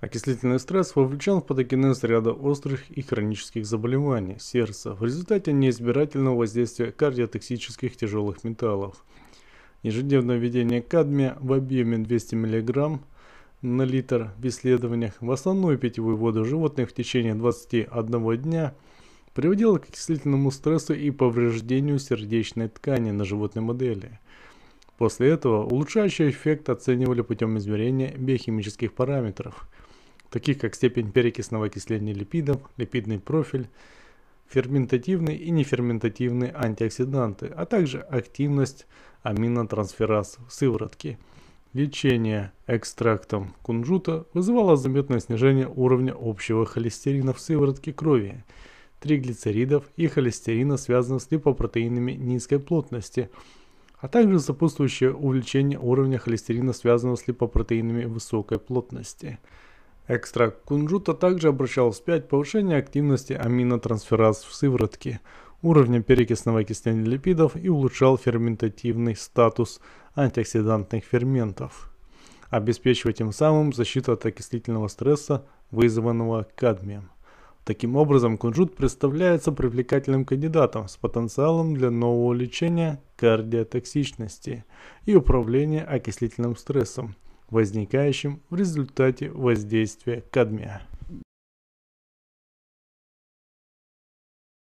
Окислительный стресс вовлечен в патогенез ряда острых и хронических заболеваний сердца в результате неизбирательного воздействия кардиотоксических тяжелых металлов. Ежедневное введение кадмия в объеме 200 мг на литр в исследованиях в основную питьевую воду животных в течение 21 дня приводило к окислительному стрессу и повреждению сердечной ткани на животной модели – После этого улучшающий эффект оценивали путем измерения биохимических параметров, таких как степень перекисного окисления липидов, липидный профиль, ферментативные и неферментативные антиоксиданты, а также активность аминотрансфераз в сыворотке. Лечение экстрактом кунжута вызывало заметное снижение уровня общего холестерина в сыворотке крови, триглицеридов и холестерина, связанного с липопротеинами низкой плотности – а также сопутствующее увеличение уровня холестерина, связанного с липопротеинами высокой плотности. Экстракт кунжута также обращал вспять повышение активности аминотрансфераз в сыворотке, уровня перекисного окисления липидов и улучшал ферментативный статус антиоксидантных ферментов, обеспечивая тем самым защиту от окислительного стресса, вызванного кадмием. Таким образом, кунжут представляется привлекательным кандидатом с потенциалом для нового лечения кардиотоксичности и управления окислительным стрессом, возникающим в результате воздействия кадмия.